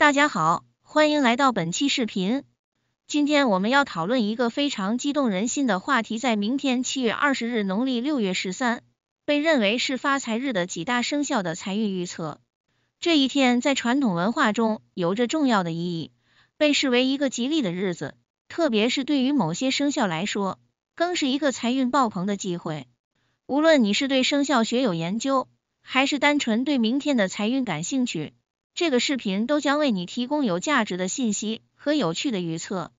大家好，欢迎来到本期视频。今天我们要讨论一个非常激动人心的话题，在明天七月二十日（农历六月十三）被认为是发财日的几大生肖的财运预测。这一天在传统文化中有着重要的意义，被视为一个吉利的日子，特别是对于某些生肖来说，更是一个财运爆棚的机会。无论你是对生肖学有研究，还是单纯对明天的财运感兴趣。这个视频都将为你提供有价值的信息和有趣的预测。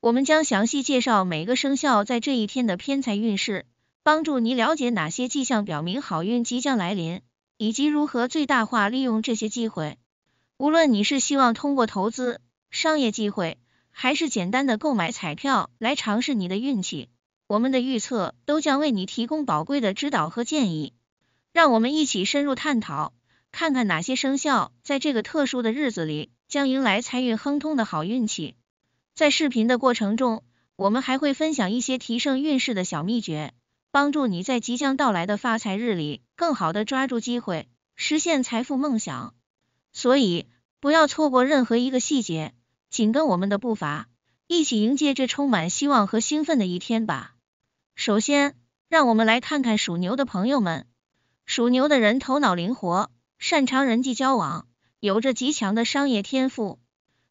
我们将详细介绍每个生肖在这一天的偏财运势，帮助你了解哪些迹象表明好运即将来临，以及如何最大化利用这些机会。无论你是希望通过投资、商业机会，还是简单的购买彩票来尝试你的运气，我们的预测都将为你提供宝贵的指导和建议。让我们一起深入探讨。看看哪些生肖在这个特殊的日子里将迎来财运亨通的好运气。在视频的过程中，我们还会分享一些提升运势的小秘诀，帮助你在即将到来的发财日里更好的抓住机会，实现财富梦想。所以，不要错过任何一个细节，紧跟我们的步伐，一起迎接这充满希望和兴奋的一天吧。首先，让我们来看看属牛的朋友们。属牛的人头脑灵活。擅长人际交往，有着极强的商业天赋。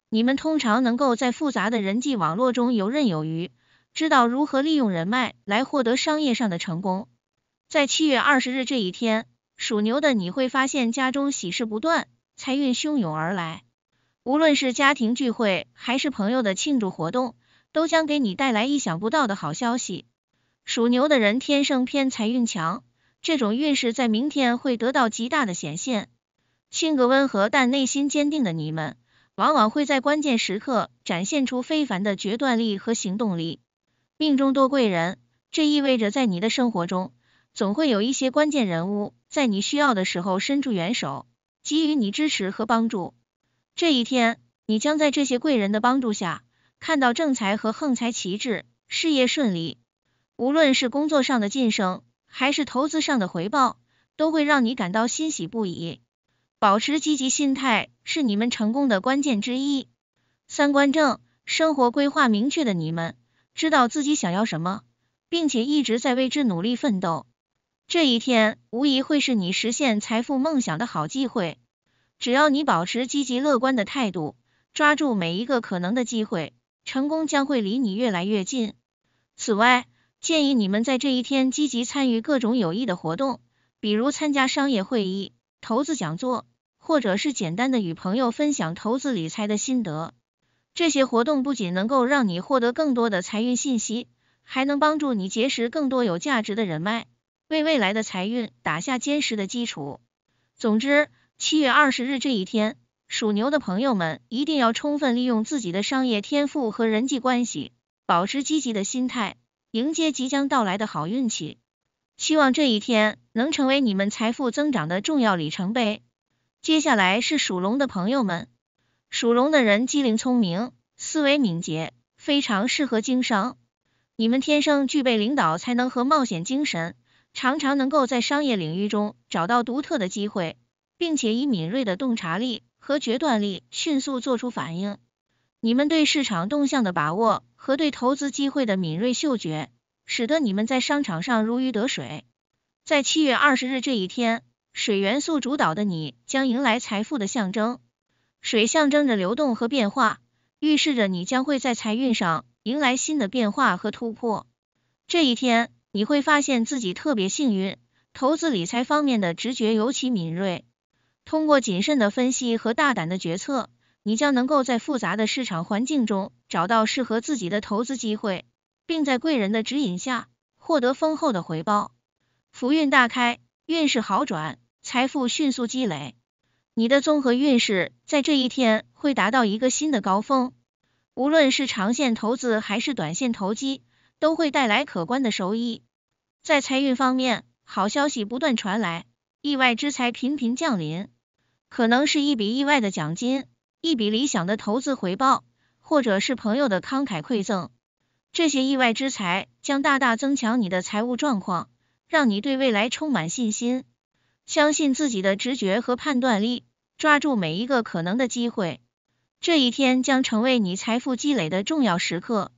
你们通常能够在复杂的人际网络中游刃有余，知道如何利用人脉来获得商业上的成功。在七月二十日这一天，属牛的你会发现家中喜事不断，财运汹涌而来。无论是家庭聚会还是朋友的庆祝活动，都将给你带来意想不到的好消息。属牛的人天生偏财运强。这种运势在明天会得到极大的显现。性格温和但内心坚定的你们，往往会在关键时刻展现出非凡的决断力和行动力。命中多贵人，这意味着在你的生活中，总会有一些关键人物在你需要的时候伸出援手，给予你支持和帮助。这一天，你将在这些贵人的帮助下，看到正财和横财旗帜，事业顺利。无论是工作上的晋升，还是投资上的回报，都会让你感到欣喜不已。保持积极心态是你们成功的关键之一。三观正、生活规划明确的你们，知道自己想要什么，并且一直在为之努力奋斗。这一天无疑会是你实现财富梦想的好机会。只要你保持积极乐观的态度，抓住每一个可能的机会，成功将会离你越来越近。此外，建议你们在这一天积极参与各种有益的活动，比如参加商业会议、投资讲座，或者是简单的与朋友分享投资理财的心得。这些活动不仅能够让你获得更多的财运信息，还能帮助你结识更多有价值的人脉，为未来的财运打下坚实的基础。总之，七月二十日这一天，属牛的朋友们一定要充分利用自己的商业天赋和人际关系，保持积极的心态。迎接即将到来的好运气，希望这一天能成为你们财富增长的重要里程碑。接下来是属龙的朋友们，属龙的人机灵聪明，思维敏捷，非常适合经商。你们天生具备领导才能和冒险精神，常常能够在商业领域中找到独特的机会，并且以敏锐的洞察力和决断力迅速做出反应。你们对市场动向的把握。和对投资机会的敏锐嗅觉，使得你们在商场上如鱼得水。在七月二十日这一天，水元素主导的你将迎来财富的象征。水象征着流动和变化，预示着你将会在财运上迎来新的变化和突破。这一天，你会发现自己特别幸运，投资理财方面的直觉尤其敏锐。通过谨慎的分析和大胆的决策。你将能够在复杂的市场环境中找到适合自己的投资机会，并在贵人的指引下获得丰厚的回报。福运大开，运势好转，财富迅速积累。你的综合运势在这一天会达到一个新的高峰。无论是长线投资还是短线投机，都会带来可观的收益。在财运方面，好消息不断传来，意外之财频频降临，可能是一笔意外的奖金。一笔理想的投资回报，或者是朋友的慷慨馈赠，这些意外之财将大大增强你的财务状况，让你对未来充满信心。相信自己的直觉和判断力，抓住每一个可能的机会。这一天将成为你财富积累的重要时刻。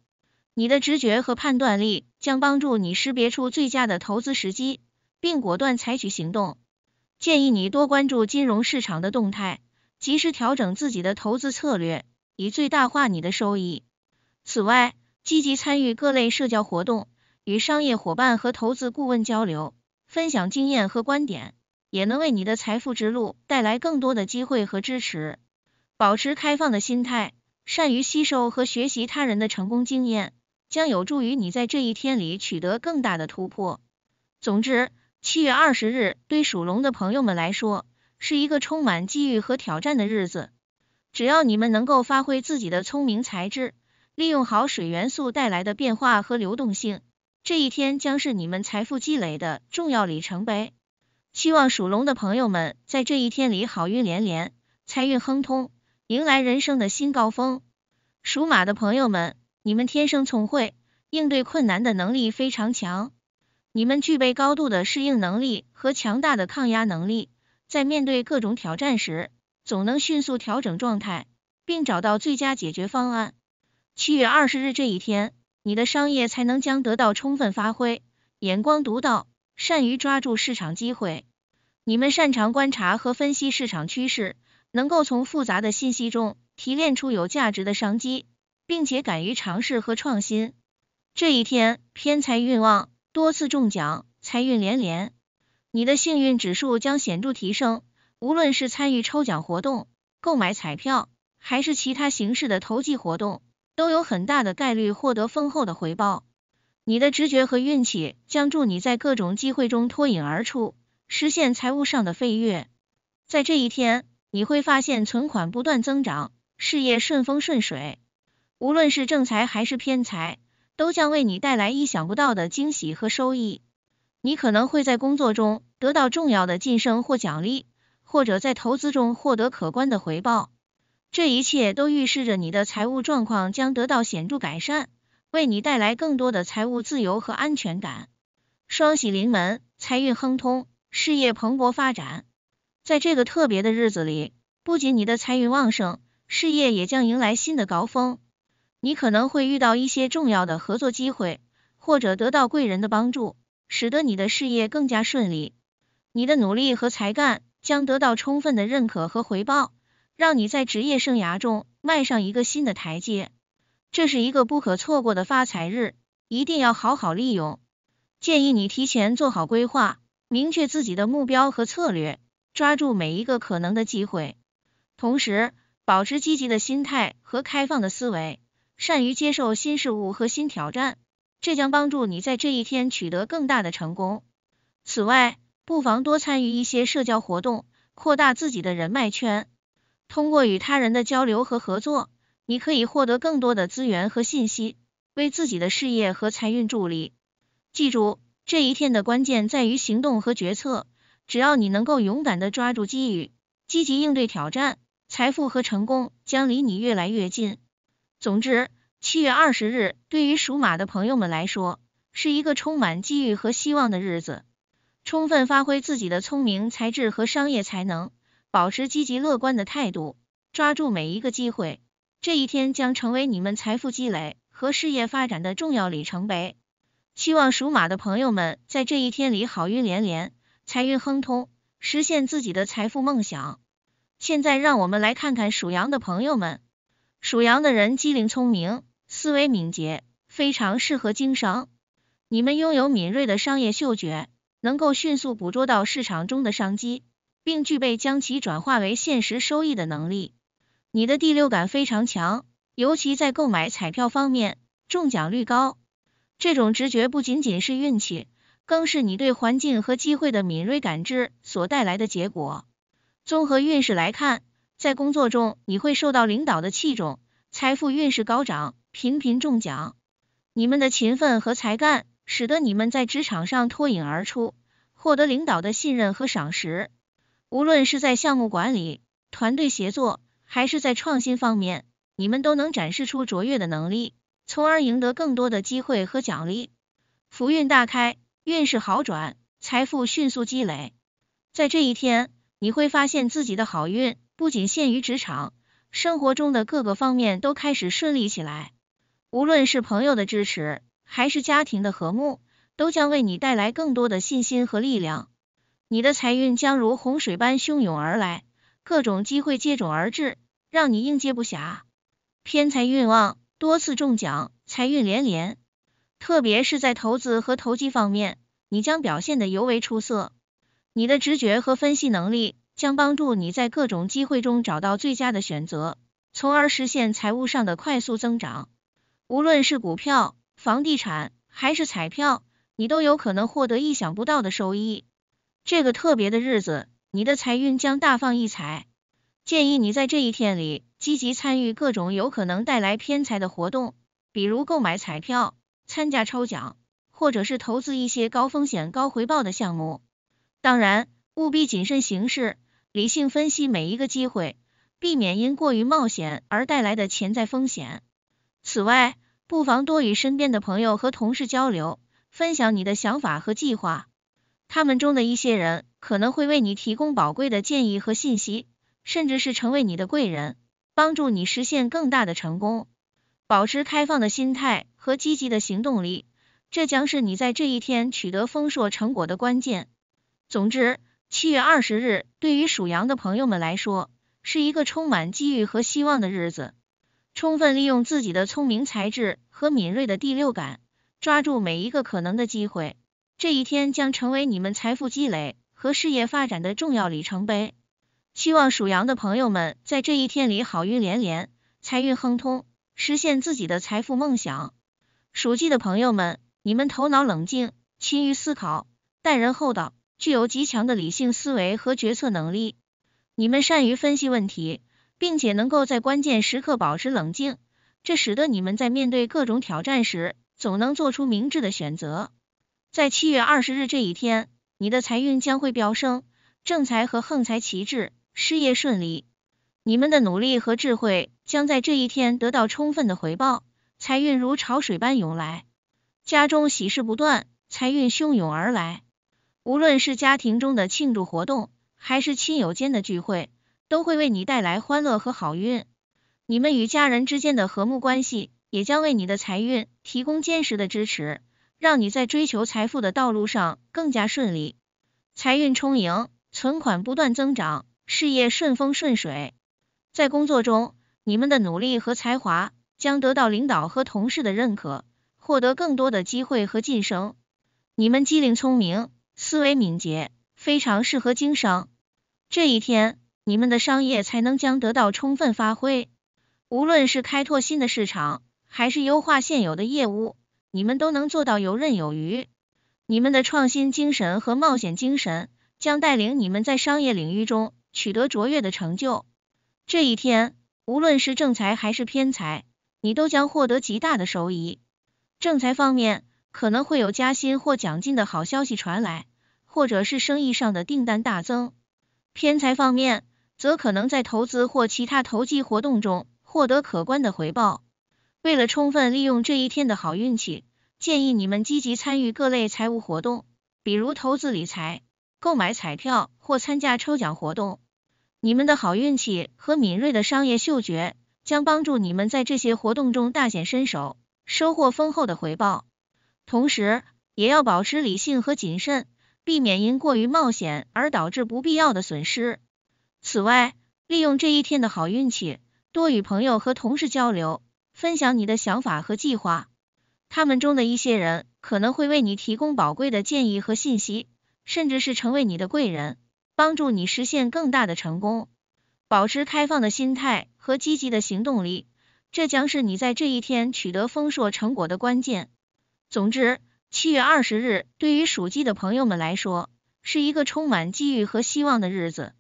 你的直觉和判断力将帮助你识别出最佳的投资时机，并果断采取行动。建议你多关注金融市场的动态。及时调整自己的投资策略，以最大化你的收益。此外，积极参与各类社交活动，与商业伙伴和投资顾问交流，分享经验和观点，也能为你的财富之路带来更多的机会和支持。保持开放的心态，善于吸收和学习他人的成功经验，将有助于你在这一天里取得更大的突破。总之，七月二十日对属龙的朋友们来说，是一个充满机遇和挑战的日子，只要你们能够发挥自己的聪明才智，利用好水元素带来的变化和流动性，这一天将是你们财富积累的重要里程碑。希望属龙的朋友们在这一天里好运连连，财运亨通，迎来人生的新高峰。属马的朋友们，你们天生聪慧，应对困难的能力非常强，你们具备高度的适应能力和强大的抗压能力。在面对各种挑战时，总能迅速调整状态，并找到最佳解决方案。七月二十日这一天，你的商业才能将得到充分发挥，眼光独到，善于抓住市场机会。你们擅长观察和分析市场趋势，能够从复杂的信息中提炼出有价值的商机，并且敢于尝试和创新。这一天偏财运旺，多次中奖，财运连连。你的幸运指数将显著提升，无论是参与抽奖活动、购买彩票，还是其他形式的投机活动，都有很大的概率获得丰厚的回报。你的直觉和运气将助你在各种机会中脱颖而出，实现财务上的飞跃。在这一天，你会发现存款不断增长，事业顺风顺水。无论是正财还是偏财，都将为你带来意想不到的惊喜和收益。你可能会在工作中得到重要的晋升或奖励，或者在投资中获得可观的回报。这一切都预示着你的财务状况将得到显著改善，为你带来更多的财务自由和安全感。双喜临门，财运亨通，事业蓬勃发展。在这个特别的日子里，不仅你的财运旺盛，事业也将迎来新的高峰。你可能会遇到一些重要的合作机会，或者得到贵人的帮助。使得你的事业更加顺利，你的努力和才干将得到充分的认可和回报，让你在职业生涯中迈上一个新的台阶。这是一个不可错过的发财日，一定要好好利用。建议你提前做好规划，明确自己的目标和策略，抓住每一个可能的机会，同时保持积极的心态和开放的思维，善于接受新事物和新挑战。这将帮助你在这一天取得更大的成功。此外，不妨多参与一些社交活动，扩大自己的人脉圈。通过与他人的交流和合作，你可以获得更多的资源和信息，为自己的事业和财运助力。记住，这一天的关键在于行动和决策。只要你能够勇敢的抓住机遇，积极应对挑战，财富和成功将离你越来越近。总之，七月二十日对于属马的朋友们来说是一个充满机遇和希望的日子，充分发挥自己的聪明才智和商业才能，保持积极乐观的态度，抓住每一个机会。这一天将成为你们财富积累和事业发展的重要里程碑。希望属马的朋友们在这一天里好运连连，财运亨通，实现自己的财富梦想。现在让我们来看看属羊的朋友们，属羊的人机灵聪明。思维敏捷，非常适合经商。你们拥有敏锐的商业嗅觉，能够迅速捕捉到市场中的商机，并具备将其转化为现实收益的能力。你的第六感非常强，尤其在购买彩票方面，中奖率高。这种直觉不仅仅是运气，更是你对环境和机会的敏锐感知所带来的结果。综合运势来看，在工作中你会受到领导的器重，财富运势高涨。频频中奖，你们的勤奋和才干使得你们在职场上脱颖而出，获得领导的信任和赏识。无论是在项目管理、团队协作，还是在创新方面，你们都能展示出卓越的能力，从而赢得更多的机会和奖励。福运大开，运势好转，财富迅速积累。在这一天，你会发现自己的好运不仅限于职场，生活中的各个方面都开始顺利起来。无论是朋友的支持，还是家庭的和睦，都将为你带来更多的信心和力量。你的财运将如洪水般汹涌而来，各种机会接踵而至，让你应接不暇。偏财运旺，多次中奖，财运连连。特别是在投资和投机方面，你将表现的尤为出色。你的直觉和分析能力将帮助你在各种机会中找到最佳的选择，从而实现财务上的快速增长。无论是股票、房地产还是彩票，你都有可能获得意想不到的收益。这个特别的日子，你的财运将大放异彩。建议你在这一天里积极参与各种有可能带来偏财的活动，比如购买彩票、参加抽奖，或者是投资一些高风险高回报的项目。当然，务必谨慎行事，理性分析每一个机会，避免因过于冒险而带来的潜在风险。此外，不妨多与身边的朋友和同事交流，分享你的想法和计划。他们中的一些人可能会为你提供宝贵的建议和信息，甚至是成为你的贵人，帮助你实现更大的成功。保持开放的心态和积极的行动力，这将是你在这一天取得丰硕成果的关键。总之，七月二十日对于属羊的朋友们来说，是一个充满机遇和希望的日子。充分利用自己的聪明才智和敏锐的第六感，抓住每一个可能的机会。这一天将成为你们财富积累和事业发展的重要里程碑。希望属羊的朋友们在这一天里好运连连，财运亨通，实现自己的财富梦想。属鸡的朋友们，你们头脑冷静，勤于思考，待人厚道，具有极强的理性思维和决策能力。你们善于分析问题。并且能够在关键时刻保持冷静，这使得你们在面对各种挑战时，总能做出明智的选择。在七月二十日这一天，你的财运将会飙升，正财和横财齐至，事业顺利。你们的努力和智慧将在这一天得到充分的回报，财运如潮水般涌来，家中喜事不断，财运汹涌而来。无论是家庭中的庆祝活动，还是亲友间的聚会。都会为你带来欢乐和好运，你们与家人之间的和睦关系也将为你的财运提供坚实的支持，让你在追求财富的道路上更加顺利。财运充盈，存款不断增长，事业顺风顺水。在工作中，你们的努力和才华将得到领导和同事的认可，获得更多的机会和晋升。你们机灵聪明，思维敏捷，非常适合经商。这一天。你们的商业才能将得到充分发挥，无论是开拓新的市场，还是优化现有的业务，你们都能做到游刃有余。你们的创新精神和冒险精神将带领你们在商业领域中取得卓越的成就。这一天，无论是正财还是偏财，你都将获得极大的收益。正财方面，可能会有加薪或奖金的好消息传来，或者是生意上的订单大增。偏财方面，则可能在投资或其他投机活动中获得可观的回报。为了充分利用这一天的好运气，建议你们积极参与各类财务活动，比如投资理财、购买彩票或参加抽奖活动。你们的好运气和敏锐的商业嗅觉将帮助你们在这些活动中大显身手，收获丰厚的回报。同时，也要保持理性和谨慎，避免因过于冒险而导致不必要的损失。此外，利用这一天的好运气，多与朋友和同事交流，分享你的想法和计划。他们中的一些人可能会为你提供宝贵的建议和信息，甚至是成为你的贵人，帮助你实现更大的成功。保持开放的心态和积极的行动力，这将是你在这一天取得丰硕成果的关键。总之，七月二十日对于属鸡的朋友们来说，是一个充满机遇和希望的日子。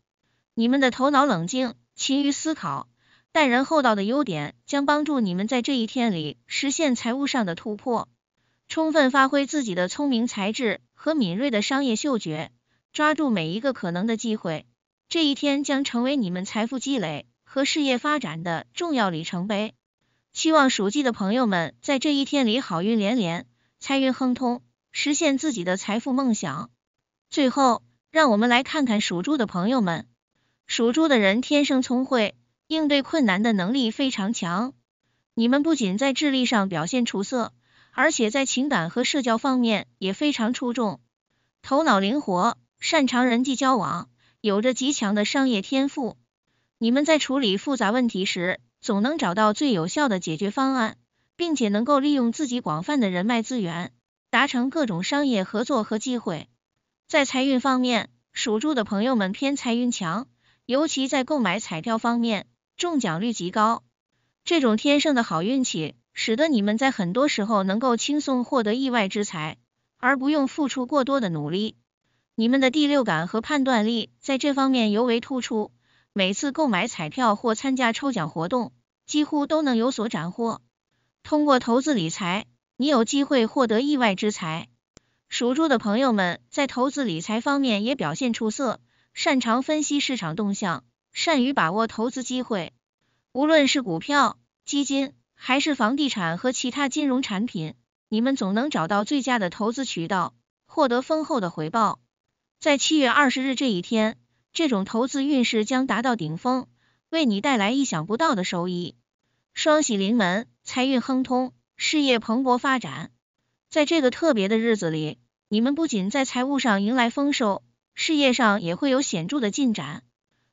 你们的头脑冷静、勤于思考、待人厚道的优点将帮助你们在这一天里实现财务上的突破，充分发挥自己的聪明才智和敏锐的商业嗅觉，抓住每一个可能的机会。这一天将成为你们财富积累和事业发展的重要里程碑。希望属鸡的朋友们在这一天里好运连连、财运亨通，实现自己的财富梦想。最后，让我们来看看属猪的朋友们。属猪的人天生聪慧，应对困难的能力非常强。你们不仅在智力上表现出色，而且在情感和社交方面也非常出众。头脑灵活，擅长人际交往，有着极强的商业天赋。你们在处理复杂问题时，总能找到最有效的解决方案，并且能够利用自己广泛的人脉资源，达成各种商业合作和机会。在财运方面，属猪的朋友们偏财运强。尤其在购买彩票方面，中奖率极高。这种天生的好运气，使得你们在很多时候能够轻松获得意外之财，而不用付出过多的努力。你们的第六感和判断力在这方面尤为突出，每次购买彩票或参加抽奖活动，几乎都能有所斩获。通过投资理财，你有机会获得意外之财。属猪的朋友们在投资理财方面也表现出色。擅长分析市场动向，善于把握投资机会。无论是股票、基金，还是房地产和其他金融产品，你们总能找到最佳的投资渠道，获得丰厚的回报。在七月二十日这一天，这种投资运势将达到顶峰，为你带来意想不到的收益。双喜临门，财运亨通，事业蓬勃发展。在这个特别的日子里，你们不仅在财务上迎来丰收。事业上也会有显著的进展，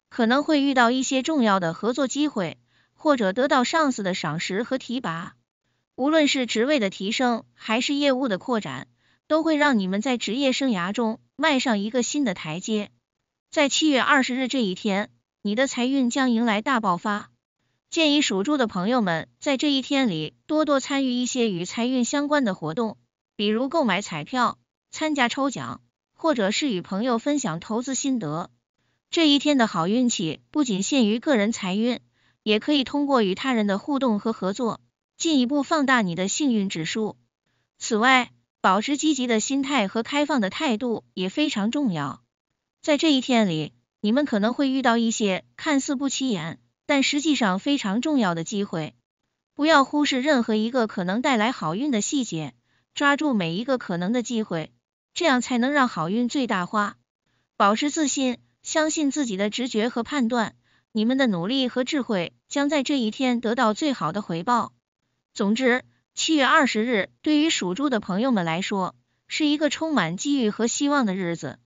可能会遇到一些重要的合作机会，或者得到上司的赏识和提拔。无论是职位的提升，还是业务的扩展，都会让你们在职业生涯中迈上一个新的台阶。在七月二十日这一天，你的财运将迎来大爆发，建议属猪的朋友们在这一天里多多参与一些与财运相关的活动，比如购买彩票、参加抽奖。或者是与朋友分享投资心得。这一天的好运气不仅限于个人财运，也可以通过与他人的互动和合作，进一步放大你的幸运指数。此外，保持积极的心态和开放的态度也非常重要。在这一天里，你们可能会遇到一些看似不起眼，但实际上非常重要的机会。不要忽视任何一个可能带来好运的细节，抓住每一个可能的机会。这样才能让好运最大化。保持自信，相信自己的直觉和判断。你们的努力和智慧将在这一天得到最好的回报。总之，七月二十日对于属猪的朋友们来说，是一个充满机遇和希望的日子。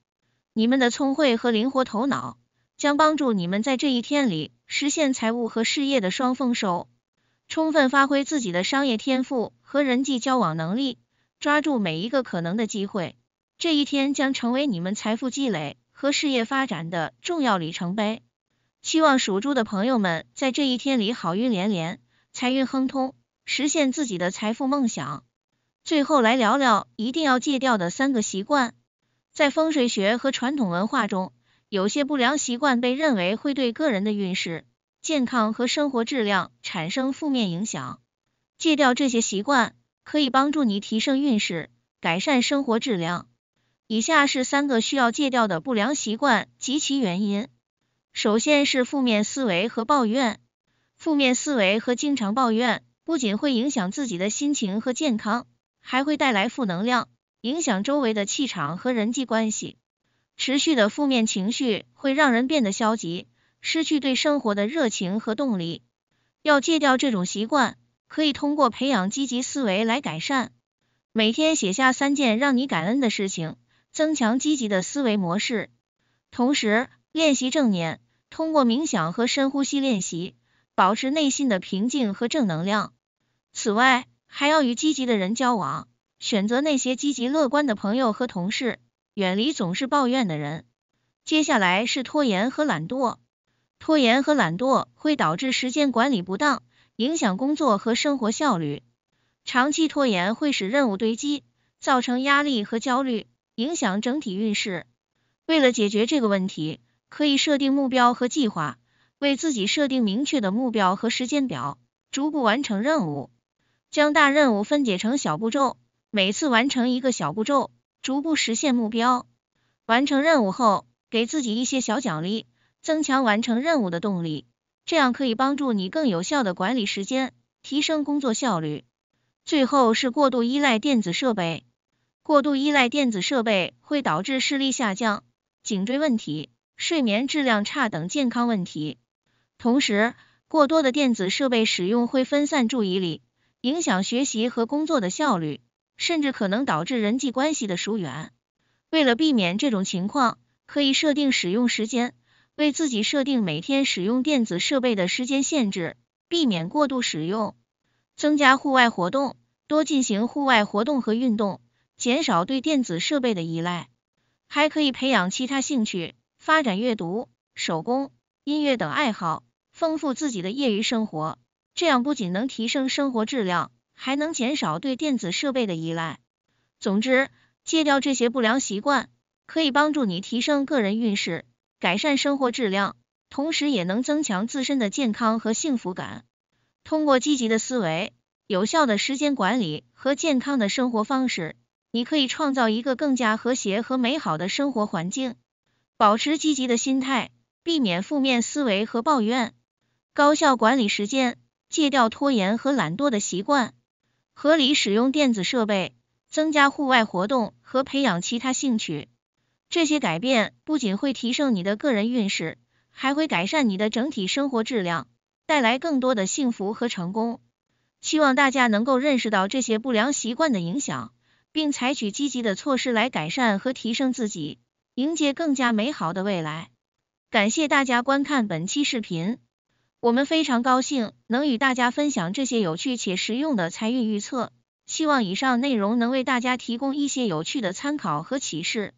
你们的聪慧和灵活头脑将帮助你们在这一天里实现财务和事业的双丰收。充分发挥自己的商业天赋和人际交往能力，抓住每一个可能的机会。这一天将成为你们财富积累和事业发展的重要里程碑。希望属猪的朋友们在这一天里好运连连，财运亨通，实现自己的财富梦想。最后来聊聊一定要戒掉的三个习惯。在风水学和传统文化中，有些不良习惯被认为会对个人的运势、健康和生活质量产生负面影响。戒掉这些习惯，可以帮助你提升运势，改善生活质量。以下是三个需要戒掉的不良习惯及其原因。首先是负面思维和抱怨。负面思维和经常抱怨不仅会影响自己的心情和健康，还会带来负能量，影响周围的气场和人际关系。持续的负面情绪会让人变得消极，失去对生活的热情和动力。要戒掉这种习惯，可以通过培养积极思维来改善。每天写下三件让你感恩的事情。增强积极的思维模式，同时练习正念，通过冥想和深呼吸练习，保持内心的平静和正能量。此外，还要与积极的人交往，选择那些积极乐观的朋友和同事，远离总是抱怨的人。接下来是拖延和懒惰，拖延和懒惰会导致时间管理不当，影响工作和生活效率。长期拖延会使任务堆积，造成压力和焦虑。影响整体运势。为了解决这个问题，可以设定目标和计划，为自己设定明确的目标和时间表，逐步完成任务。将大任务分解成小步骤，每次完成一个小步骤，逐步实现目标。完成任务后，给自己一些小奖励，增强完成任务的动力。这样可以帮助你更有效的管理时间，提升工作效率。最后是过度依赖电子设备。过度依赖电子设备会导致视力下降、颈椎问题、睡眠质量差等健康问题。同时，过多的电子设备使用会分散注意力，影响学习和工作的效率，甚至可能导致人际关系的疏远。为了避免这种情况，可以设定使用时间，为自己设定每天使用电子设备的时间限制，避免过度使用。增加户外活动，多进行户外活动和运动。减少对电子设备的依赖，还可以培养其他兴趣，发展阅读、手工、音乐等爱好，丰富自己的业余生活。这样不仅能提升生活质量，还能减少对电子设备的依赖。总之，戒掉这些不良习惯，可以帮助你提升个人运势，改善生活质量，同时也能增强自身的健康和幸福感。通过积极的思维、有效的时间管理和健康的生活方式。你可以创造一个更加和谐和美好的生活环境，保持积极的心态，避免负面思维和抱怨，高效管理时间，戒掉拖延和懒惰的习惯，合理使用电子设备，增加户外活动和培养其他兴趣。这些改变不仅会提升你的个人运势，还会改善你的整体生活质量，带来更多的幸福和成功。希望大家能够认识到这些不良习惯的影响。并采取积极的措施来改善和提升自己，迎接更加美好的未来。感谢大家观看本期视频，我们非常高兴能与大家分享这些有趣且实用的财运预测。希望以上内容能为大家提供一些有趣的参考和启示。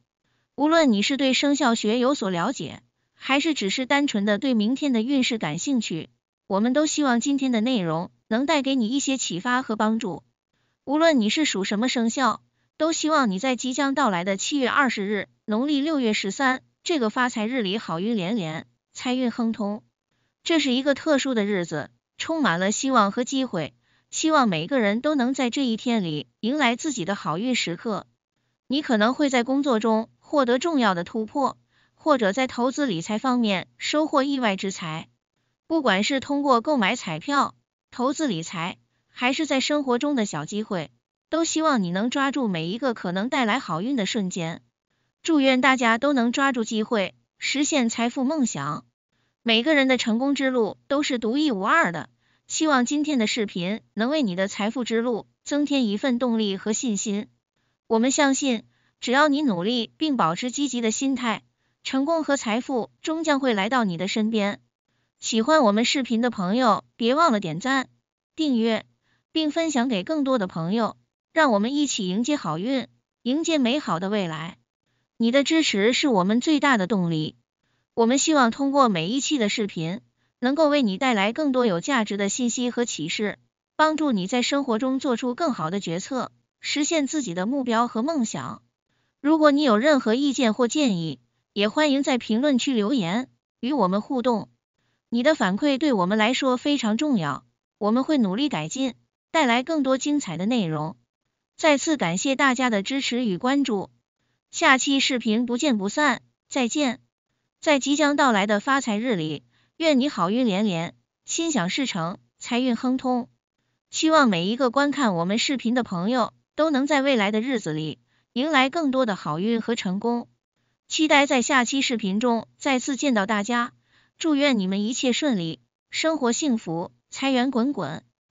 无论你是对生肖学有所了解，还是只是单纯的对明天的运势感兴趣，我们都希望今天的内容能带给你一些启发和帮助。无论你是属什么生肖，都希望你在即将到来的七月二十日（农历六月十三）这个发财日里好运连连，财运亨通。这是一个特殊的日子，充满了希望和机会，希望每个人都能在这一天里迎来自己的好运时刻。你可能会在工作中获得重要的突破，或者在投资理财方面收获意外之财。不管是通过购买彩票、投资理财，还是在生活中的小机会，都希望你能抓住每一个可能带来好运的瞬间。祝愿大家都能抓住机会，实现财富梦想。每个人的成功之路都是独一无二的，希望今天的视频能为你的财富之路增添一份动力和信心。我们相信，只要你努力并保持积极的心态，成功和财富终将会来到你的身边。喜欢我们视频的朋友，别忘了点赞、订阅。并分享给更多的朋友，让我们一起迎接好运，迎接美好的未来。你的支持是我们最大的动力。我们希望通过每一期的视频，能够为你带来更多有价值的信息和启示，帮助你在生活中做出更好的决策，实现自己的目标和梦想。如果你有任何意见或建议，也欢迎在评论区留言，与我们互动。你的反馈对我们来说非常重要，我们会努力改进。带来更多精彩的内容。再次感谢大家的支持与关注，下期视频不见不散，再见！在即将到来的发财日里，愿你好运连连，心想事成，财运亨通。希望每一个观看我们视频的朋友，都能在未来的日子里迎来更多的好运和成功。期待在下期视频中再次见到大家，祝愿你们一切顺利，生活幸福，财源滚滚。